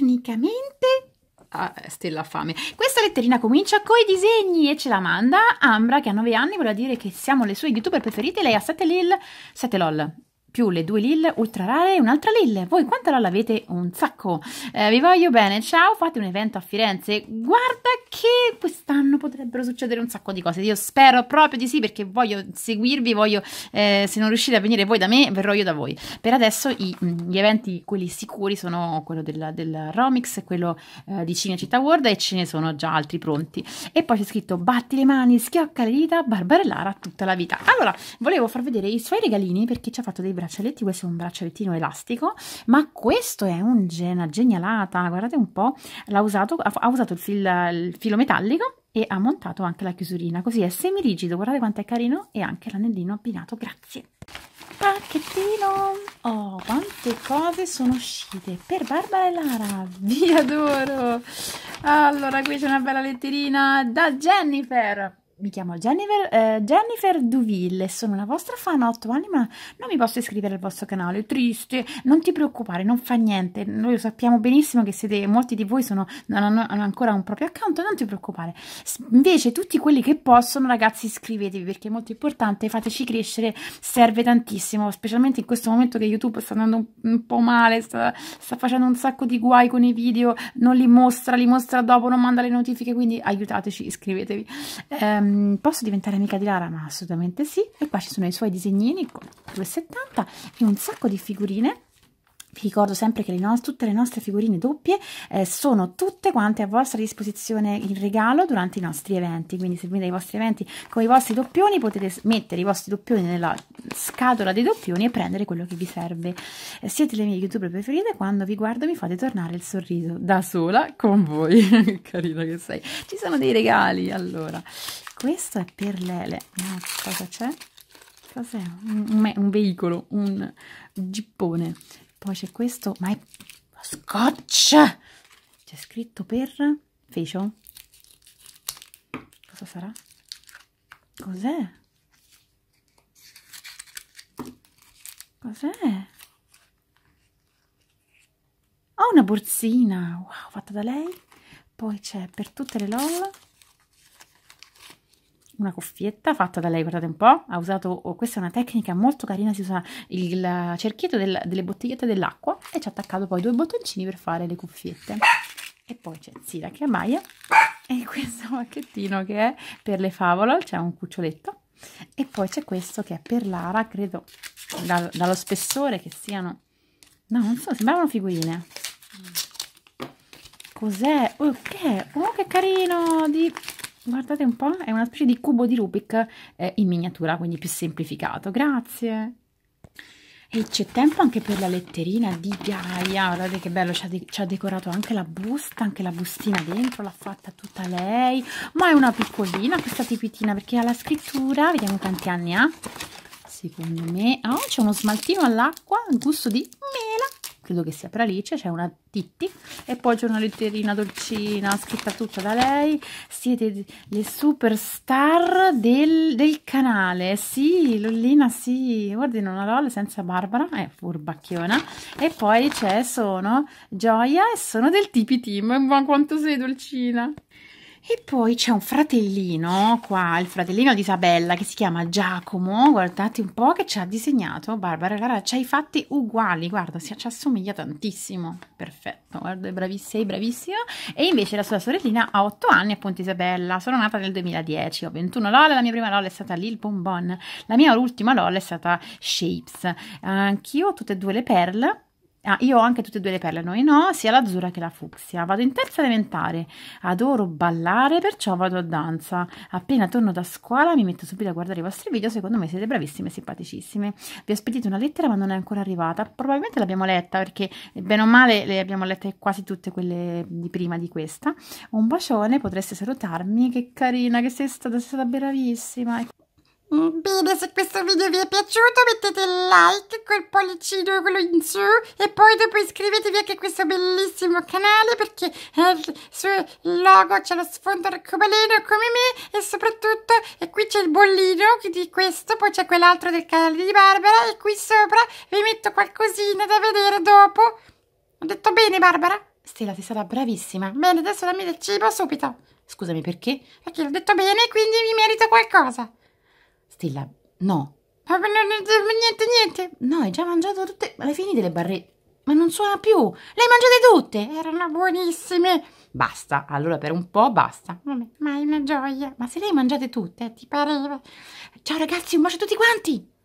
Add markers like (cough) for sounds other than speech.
tecnicamente Ah, stella fame. Questa letterina comincia con i disegni e ce la manda Ambra che ha 9 anni vuole dire che siamo le sue youtuber preferite, lei ha 7 lil, 7 lol più le due Lil ultra rare e un'altra Lil. Voi quanta LOL avete? Un sacco. Eh, vi voglio bene, ciao, fate un evento a Firenze. Guarda che quest'anno potrebbero succedere un sacco di cose. Io spero proprio di sì perché voglio seguirvi, voglio, eh, se non riuscite a venire voi da me, verrò io da voi. Per adesso i, gli eventi, quelli sicuri, sono quello del, del Romix quello eh, di Cinecittà World e ce ne sono già altri pronti. E poi c'è scritto batti le mani, schiocca le dita, Barbarellara tutta la vita. Allora, volevo far vedere i suoi regalini perché ci ha fatto dei braccialetti, questo è un braccialettino elastico, ma questo è un, una genialata, guardate un po', l'ha usato, ha usato il, fil, il filo metallico e ha montato anche la chiusurina, così è semirigido, guardate quanto è carino e anche l'anellino abbinato, grazie! pacchettino oh quante cose sono uscite per Barbara e Lara vi adoro allora qui c'è una bella letterina da Jennifer mi chiamo Jennifer, eh, Jennifer Duville, sono una vostra fan 8 anni, ma non mi posso iscrivere al vostro canale, triste, non ti preoccupare, non fa niente, noi lo sappiamo benissimo che siete, molti di voi sono, non hanno, hanno ancora un proprio account, non ti preoccupare, invece tutti quelli che possono ragazzi iscrivetevi perché è molto importante, fateci crescere, serve tantissimo, specialmente in questo momento che YouTube sta andando un, un po' male, sta, sta, facendo un sacco di guai con i video, non li mostra, li mostra dopo, non manda le notifiche, quindi aiutateci, iscrivetevi. Um, Ehm, posso diventare amica di Lara? Ma assolutamente sì. E qua ci sono i suoi disegnini con 2,70 e un sacco di figurine vi ricordo sempre che le no tutte le nostre figurine doppie eh, sono tutte quante a vostra disposizione in regalo durante i nostri eventi, quindi se venite ai vostri eventi con i vostri doppioni potete mettere i vostri doppioni nella scatola dei doppioni e prendere quello che vi serve. Eh, siete le mie youtuber preferite, quando vi guardo mi fate tornare il sorriso da sola con voi, (laughs) che carina che sei, ci sono dei regali allora. Questo è per Lele, no, cosa c'è? Cos'è? Un, un, veicolo, un gippone poi c'è questo ma è scotch c'è scritto per fecio cosa sarà cos'è cos'è ho oh, una borsina wow fatta da lei poi c'è per tutte le lol una cuffietta fatta da lei, guardate un po', ha usato, oh, questa è una tecnica molto carina, si usa il cerchietto del, delle bottigliette dell'acqua e ci ha attaccato poi due bottoncini per fare le cuffiette. E poi c'è Zira che ammaia e (laughs) questo pacchettino che è per le favolol, c'è un cuccioletto. E poi c'è questo che è per Lara, credo da, dallo spessore che siano... No, non so, sembravano figurine. Mm. Cos'è? Oh, che? Oh, che carino! Di guardate un po', è una specie di cubo di Rubik eh, in miniatura, quindi più semplificato, grazie. E c'è tempo anche per la letterina di Gaia, guardate che bello, ci ha, de ha, decorato anche la busta, anche la bustina dentro, l'ha fatta tutta lei, ma è una piccolina questa tipitina perché ha la scrittura, vediamo quanti anni ha, secondo me, oh c'è uno smaltino all'acqua, gusto di mela, credo che sia Pralice, c'è una Titti e poi c'è una letterina dolcina scritta tutta da lei, siete le superstar del, del canale, sì, Lollina sì, guardi non la LOL senza Barbara, è eh, furbacchiona, e poi c'è sono Gioia e sono del Tipi Team, ma quanto sei dolcina! E poi c'è un fratellino qua, il fratellino di Isabella che si chiama Giacomo, guardate un po' che ci ha disegnato Barbara, guarda, ci hai fatti uguali, guarda, si, ci assomiglia tantissimo, perfetto, guarda, braviss sei bravissima. E invece la sua sorellina ha 8 anni, appunto Isabella, sono nata nel 2010, ho 21 LOL, la mia prima LOL è stata Lil Bonbon, la mia ultima LOL è stata Shapes, anch'io ho tutte e due le perle Ah, io ho anche tutte e due le perle, noi no, sia l'azzurra che la fucsia. Vado in terza elementare, adoro ballare, perciò vado a danza. Appena torno da scuola mi metto subito a guardare i vostri video, secondo me siete bravissime e simpaticissime. Vi ho spedito una lettera ma non è ancora arrivata, probabilmente l'abbiamo letta perché bene o male le abbiamo lette quasi tutte quelle di prima di questa. Un bacione, potreste salutarmi, che carina, che sei stata, sei stata bravissima. Bene, se questo video vi è piaciuto mettete like col pollicino quello in su e poi dopo iscrivetevi anche a questo bellissimo canale perché eh, sul logo c'è lo sfondo arcobaleno come me e soprattutto e qui c'è il bollino di questo, poi c'è quell'altro del canale di Barbara e qui sopra vi metto qualcosina da vedere dopo. Ho detto bene Barbara? Stella sei stata bravissima. Bene, adesso dammi del cibo subito. Scusami perché? Perché l'ho detto bene quindi mi merito qualcosa. Stilla, no. Ma niente, niente. No, hai già mangiato tutte. Ma le finite le barre. Ma non suona più. Le hai mangiate tutte. Erano buonissime. Basta, allora per un po' basta. ma è una gioia. Ma se le hai mangiate tutte, ti pareva. Ciao ragazzi, un bacio a tutti quanti.